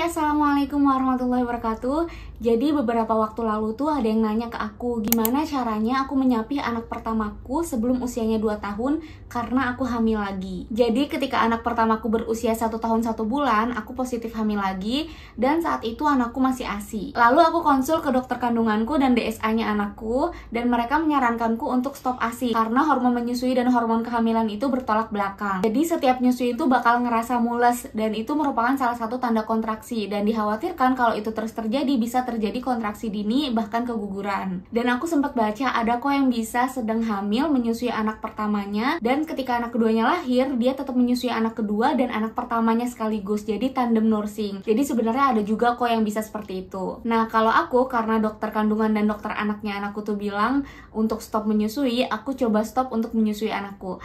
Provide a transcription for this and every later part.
assalamualaikum warahmatullahi wabarakatuh Jadi beberapa waktu lalu tuh ada yang nanya ke aku Gimana caranya aku menyapih anak pertamaku sebelum usianya 2 tahun Karena aku hamil lagi Jadi ketika anak pertamaku berusia 1 tahun 1 bulan Aku positif hamil lagi Dan saat itu anakku masih ASI Lalu aku konsul ke dokter kandunganku dan DSA-nya anakku Dan mereka menyarankanku untuk stop ASI Karena hormon menyusui dan hormon kehamilan itu bertolak belakang Jadi setiap nyusui itu bakal ngerasa mules Dan itu merupakan salah satu tanda kontraksi kontraksi dan dikhawatirkan kalau itu terus terjadi bisa terjadi kontraksi dini bahkan keguguran. Dan aku sempat baca ada kok yang bisa sedang hamil menyusui anak pertamanya dan ketika anak keduanya lahir dia tetap menyusui anak kedua dan anak pertamanya sekaligus jadi tandem nursing. Jadi sebenarnya ada juga kok yang bisa seperti itu. Nah kalau aku karena dokter kandungan dan dokter anaknya anakku tuh bilang untuk stop menyusui, aku coba stop untuk menyusui anakku.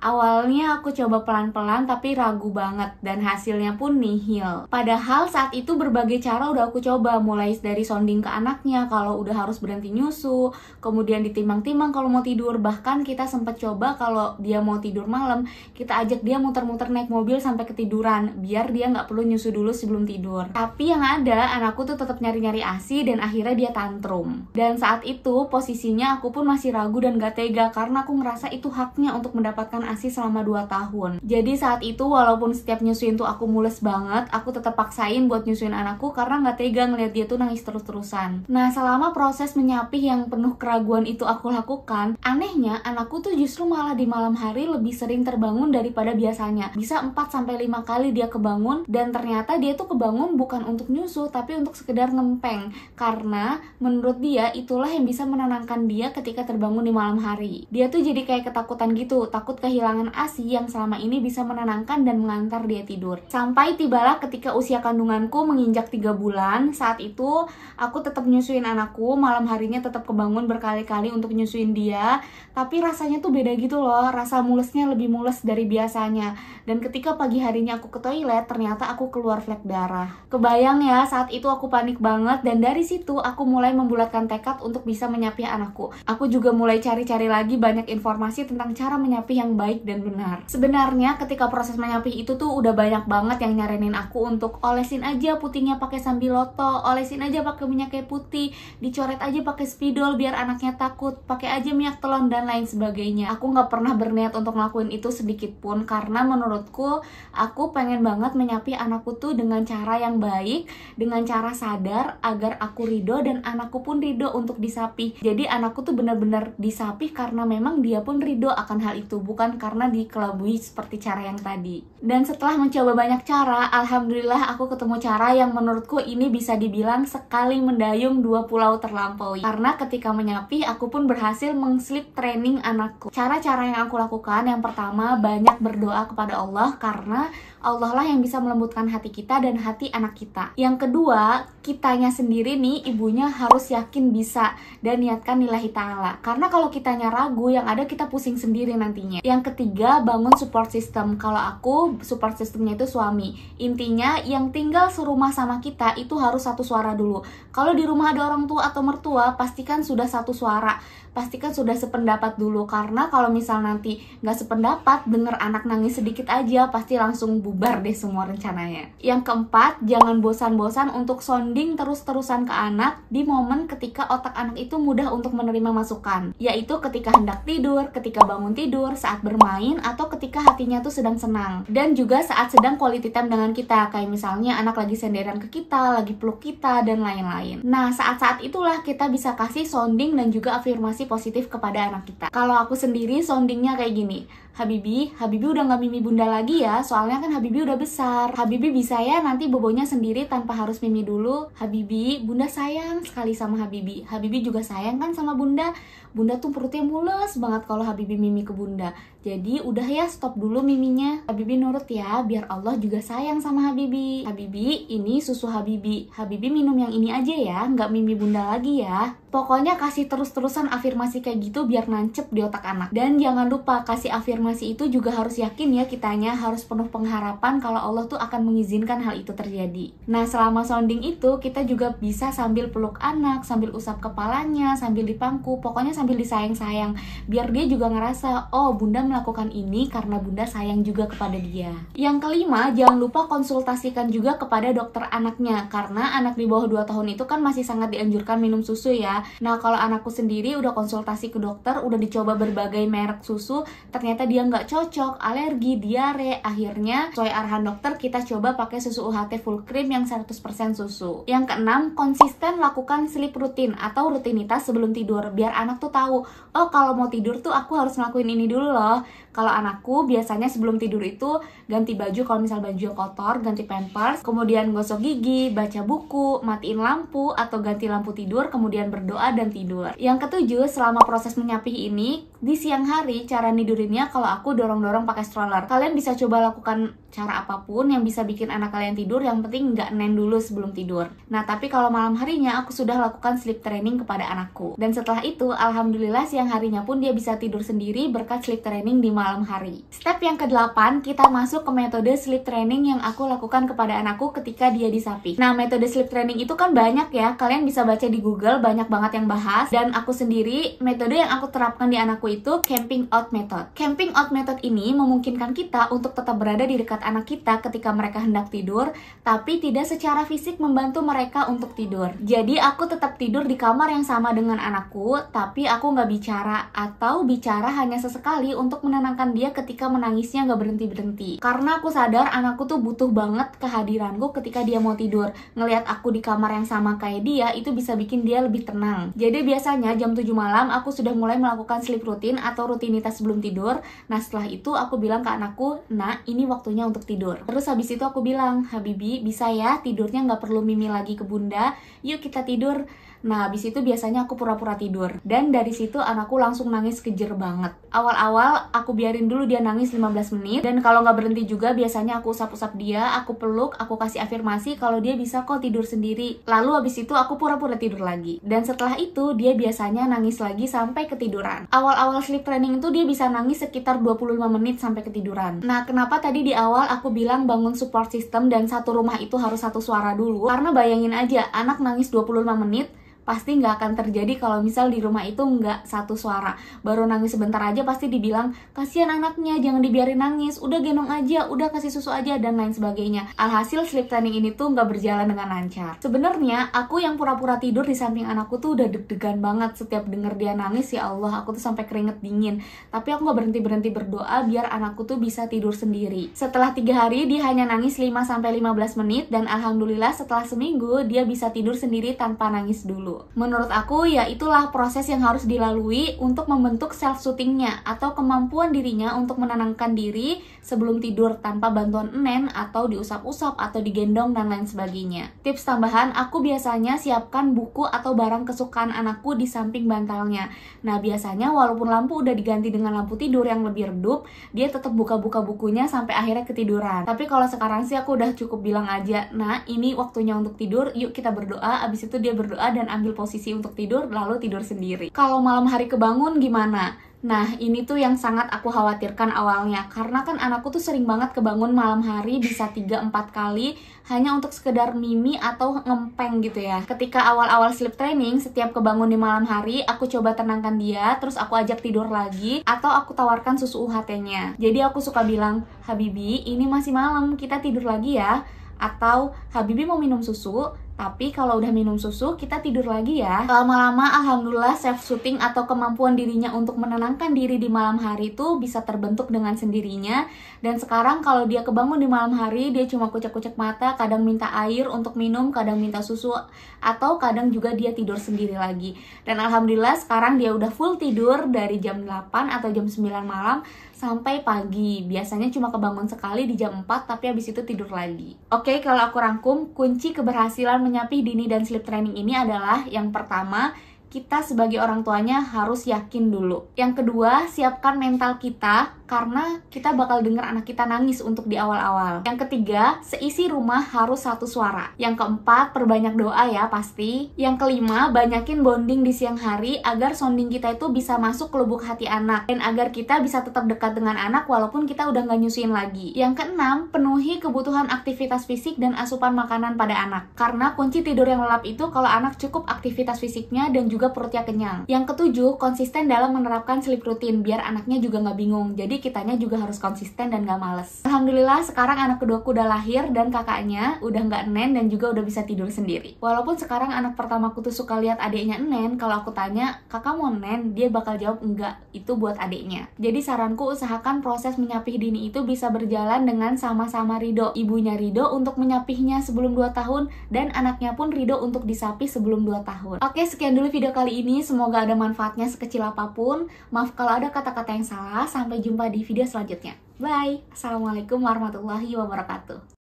Awalnya aku coba pelan-pelan tapi ragu banget dan hasilnya pun nihil. Padahal saat itu berbagai cara udah aku coba mulai dari sounding ke anaknya kalau udah harus berhenti nyusu, kemudian ditimbang-timbang kalau mau tidur, bahkan kita sempat coba kalau dia mau tidur malam, kita ajak dia muter-muter naik mobil sampai ketiduran biar dia nggak perlu nyusu dulu sebelum tidur. Tapi yang ada anakku tuh tetap nyari-nyari ASI dan akhirnya dia tantrum. Dan saat itu posisinya aku pun masih ragu dan gak tega karena aku ngerasa itu haknya untuk mendapatkan ASI selama 2 tahun. Jadi saat itu walaupun setiap nyusuin tuh aku mules banget, aku tetap paksain buat nyusuin anakku karena nggak tega ngeliat dia tuh nangis terus-terusan. Nah selama proses menyapih yang penuh keraguan itu aku lakukan, anehnya anakku tuh justru malah di malam hari lebih sering terbangun daripada biasanya. Bisa 4-5 kali dia kebangun dan ternyata dia tuh kebangun bukan untuk nyusu tapi untuk sekedar nempeng karena menurut dia itulah yang bisa menenangkan dia ketika terbangun di malam hari. Dia tuh jadi kayak ketakutan gitu, takut kehilangan kehilangan ASI yang selama ini bisa menenangkan dan mengantar dia tidur. Sampai tibalah ketika usia kandunganku menginjak 3 bulan, saat itu aku tetap nyusuin anakku, malam harinya tetap kebangun berkali-kali untuk nyusuin dia, tapi rasanya tuh beda gitu loh, rasa mulesnya lebih mules dari biasanya. Dan ketika pagi harinya aku ke toilet, ternyata aku keluar flek darah. Kebayang ya, saat itu aku panik banget dan dari situ aku mulai membulatkan tekad untuk bisa menyapih anakku. Aku juga mulai cari-cari lagi banyak informasi tentang cara menyapih yang baik baik dan benar. Sebenarnya ketika proses menyapih itu tuh udah banyak banget yang nyaranin aku untuk olesin aja putihnya pakai sambiloto, olesin aja pakai minyak kayu putih, dicoret aja pakai spidol biar anaknya takut, pakai aja minyak telon dan lain sebagainya. Aku nggak pernah berniat untuk ngelakuin itu sedikit pun karena menurutku aku pengen banget menyapih anakku tuh dengan cara yang baik, dengan cara sadar agar aku ridho dan anakku pun ridho untuk disapih. Jadi anakku tuh bener-bener disapih karena memang dia pun ridho akan hal itu, bukan karena dikelabui seperti cara yang tadi. Dan setelah mencoba banyak cara, alhamdulillah aku ketemu cara yang menurutku ini bisa dibilang sekali mendayung dua pulau terlampaui. Karena ketika menyapi, aku pun berhasil mengslip training anakku. Cara-cara yang aku lakukan yang pertama banyak berdoa kepada Allah karena Allah lah yang bisa melembutkan hati kita dan hati anak kita. Yang kedua, kitanya sendiri nih ibunya harus yakin bisa dan niatkan nilai ta'ala. Karena kalau kitanya ragu, yang ada kita pusing sendiri nantinya. Yang yang ketiga, bangun support system. Kalau aku, support systemnya itu suami. Intinya, yang tinggal serumah sama kita itu harus satu suara dulu. Kalau di rumah ada orang tua atau mertua, pastikan sudah satu suara. Pastikan sudah sependapat dulu. Karena kalau misal nanti nggak sependapat, denger anak nangis sedikit aja, pasti langsung bubar deh semua rencananya. Yang keempat, jangan bosan-bosan untuk sounding terus-terusan ke anak di momen ketika otak anak itu mudah untuk menerima masukan. Yaitu ketika hendak tidur, ketika bangun tidur, saat bermain atau ketika hatinya tuh sedang senang dan juga saat sedang quality time dengan kita kayak misalnya anak lagi senderan ke kita lagi peluk kita dan lain-lain nah saat-saat itulah kita bisa kasih sounding dan juga afirmasi positif kepada anak kita kalau aku sendiri soundingnya kayak gini Habibi, Habibi udah gak mimi bunda lagi ya, soalnya kan Habibi udah besar. Habibi bisa ya nanti bobonya sendiri tanpa harus mimi dulu. Habibi, bunda sayang sekali sama Habibi. Habibi juga sayang kan sama bunda. Bunda tuh perutnya mules banget kalau Habibi mimi ke bunda. Jadi udah ya stop dulu miminya. Habibi nurut ya, biar Allah juga sayang sama Habibi. Habibi, ini susu Habibi. Habibi minum yang ini aja ya, nggak mimi bunda lagi ya. Pokoknya kasih terus-terusan afirmasi kayak gitu biar nancep di otak anak. Dan jangan lupa kasih afirmasi itu juga harus yakin ya kitanya harus penuh pengharapan kalau Allah tuh akan mengizinkan hal itu terjadi. Nah selama sounding itu kita juga bisa sambil peluk anak, sambil usap kepalanya, sambil dipangku, pokoknya sambil disayang-sayang. Biar dia juga ngerasa, oh bunda melakukan ini karena bunda sayang juga kepada dia. Yang kelima, jangan lupa konsultasikan juga kepada dokter anaknya. Karena anak di bawah 2 tahun itu kan masih sangat dianjurkan minum susu ya Nah, kalau anakku sendiri udah konsultasi ke dokter, udah dicoba berbagai merek susu, ternyata dia nggak cocok, alergi, diare. Akhirnya, sesuai arahan dokter, kita coba pakai susu UHT full cream yang 100% susu. Yang keenam, konsisten lakukan sleep rutin atau rutinitas sebelum tidur, biar anak tuh tahu, oh kalau mau tidur tuh aku harus ngelakuin ini dulu loh. Kalau anakku biasanya sebelum tidur itu ganti baju kalau misal baju kotor, ganti pampers, kemudian gosok gigi, baca buku, matiin lampu atau ganti lampu tidur, kemudian berdoa doa dan tidur. Yang ketujuh, selama proses menyapih ini, di siang hari cara nidurinnya kalau aku dorong-dorong pakai stroller. Kalian bisa coba lakukan cara apapun yang bisa bikin anak kalian tidur yang penting nggak nen dulu sebelum tidur nah tapi kalau malam harinya aku sudah lakukan sleep training kepada anakku dan setelah itu alhamdulillah siang harinya pun dia bisa tidur sendiri berkat sleep training di malam hari step yang ke-8 kita masuk ke metode sleep training yang aku lakukan kepada anakku ketika dia disapi. nah metode sleep training itu kan banyak ya kalian bisa baca di google banyak banget yang bahas dan aku sendiri metode yang aku terapkan di anakku itu camping out method camping out method ini memungkinkan kita untuk tetap berada di dekat anak-anak kita ketika mereka hendak tidur, tapi tidak secara fisik membantu mereka untuk tidur. Jadi aku tetap tidur di kamar yang sama dengan anakku, tapi aku nggak bicara atau bicara hanya sesekali untuk menenangkan dia ketika menangisnya nggak berhenti-berhenti. Karena aku sadar anakku tuh butuh banget kehadiranku ketika dia mau tidur. Ngeliat aku di kamar yang sama kayak dia, itu bisa bikin dia lebih tenang. Jadi biasanya jam 7 malam aku sudah mulai melakukan sleep routine atau rutinitas sebelum tidur. Nah setelah itu aku bilang ke anakku, nah ini waktunya untuk tidur. Terus habis itu aku bilang, Habibi bisa ya tidurnya nggak perlu mimi lagi ke bunda, yuk kita tidur Nah, habis itu biasanya aku pura-pura tidur. Dan dari situ anakku langsung nangis kejer banget. Awal-awal aku biarin dulu dia nangis 15 menit. Dan kalau nggak berhenti juga, biasanya aku usap-usap dia, aku peluk, aku kasih afirmasi kalau dia bisa kok tidur sendiri. Lalu habis itu aku pura-pura tidur lagi. Dan setelah itu, dia biasanya nangis lagi sampai ketiduran. Awal-awal sleep training itu dia bisa nangis sekitar 25 menit sampai ketiduran. Nah, kenapa tadi di awal aku bilang bangun support system dan satu rumah itu harus satu suara dulu? Karena bayangin aja, anak nangis 25 menit, pasti nggak akan terjadi kalau misal di rumah itu nggak satu suara baru nangis sebentar aja pasti dibilang kasihan anaknya jangan dibiarin nangis udah genong aja udah kasih susu aja dan lain sebagainya alhasil sleep training ini tuh nggak berjalan dengan lancar sebenarnya aku yang pura-pura tidur di samping anakku tuh udah deg-degan banget setiap denger dia nangis ya Allah aku tuh sampai keringet dingin tapi aku nggak berhenti berhenti berdoa biar anakku tuh bisa tidur sendiri setelah tiga hari dia hanya nangis 5 sampai 15 menit dan alhamdulillah setelah seminggu dia bisa tidur sendiri tanpa nangis dulu Menurut aku ya itulah proses yang harus dilalui untuk membentuk self-soothingnya atau kemampuan dirinya untuk menenangkan diri sebelum tidur tanpa bantuan nen atau diusap-usap atau digendong dan lain sebagainya. Tips tambahan, aku biasanya siapkan buku atau barang kesukaan anakku di samping bantalnya. Nah biasanya walaupun lampu udah diganti dengan lampu tidur yang lebih redup, dia tetap buka-buka bukunya sampai akhirnya ketiduran. Tapi kalau sekarang sih aku udah cukup bilang aja, nah ini waktunya untuk tidur, yuk kita berdoa, abis itu dia berdoa dan ambil posisi untuk tidur lalu tidur sendiri. Kalau malam hari kebangun gimana? Nah, ini tuh yang sangat aku khawatirkan awalnya karena kan anakku tuh sering banget kebangun malam hari bisa 3 4 kali hanya untuk sekedar mimi atau ngempeng gitu ya. Ketika awal-awal sleep training, setiap kebangun di malam hari aku coba tenangkan dia, terus aku ajak tidur lagi atau aku tawarkan susu UHT-nya. Jadi aku suka bilang, "Habibi, ini masih malam, kita tidur lagi ya." Atau, "Habibi mau minum susu?" Tapi kalau udah minum susu, kita tidur lagi ya. Lama-lama alhamdulillah self-soothing atau kemampuan dirinya untuk menenangkan diri di malam hari itu bisa terbentuk dengan sendirinya. Dan sekarang kalau dia kebangun di malam hari, dia cuma kucek-kucek mata, kadang minta air untuk minum, kadang minta susu, atau kadang juga dia tidur sendiri lagi. Dan alhamdulillah sekarang dia udah full tidur dari jam 8 atau jam 9 malam sampai pagi. Biasanya cuma kebangun sekali di jam 4 tapi habis itu tidur lagi. Oke, okay, kalau aku rangkum, kunci keberhasilan menyapih dini dan sleep training ini adalah yang pertama, kita sebagai orang tuanya harus yakin dulu. Yang kedua, siapkan mental kita karena kita bakal dengar anak kita nangis untuk di awal-awal. Yang ketiga, seisi rumah harus satu suara. Yang keempat, perbanyak doa ya pasti. Yang kelima, banyakin bonding di siang hari agar sounding kita itu bisa masuk ke lubuk hati anak dan agar kita bisa tetap dekat dengan anak walaupun kita udah nggak nyusuin lagi. Yang keenam, penuhi kebutuhan aktivitas fisik dan asupan makanan pada anak. Karena kunci tidur yang lelap itu kalau anak cukup aktivitas fisiknya dan juga perutnya kenyang. Yang ketujuh, konsisten dalam menerapkan sleep routine biar anaknya juga nggak bingung. Jadi kitanya juga harus konsisten dan gak males. Alhamdulillah sekarang anak keduaku udah lahir dan kakaknya udah gak nen dan juga udah bisa tidur sendiri. Walaupun sekarang anak pertamaku tuh suka lihat adiknya nen, kalau aku tanya, kakak mau nen? Dia bakal jawab enggak, itu buat adiknya. Jadi saranku usahakan proses menyapih dini itu bisa berjalan dengan sama-sama Rido. Ibunya Rido untuk menyapihnya sebelum 2 tahun dan anaknya pun Rido untuk disapih sebelum 2 tahun. Oke, sekian dulu video kali ini. Semoga ada manfaatnya sekecil apapun. Maaf kalau ada kata-kata yang salah. Sampai jumpa di video selanjutnya. Bye! Assalamualaikum warahmatullahi wabarakatuh.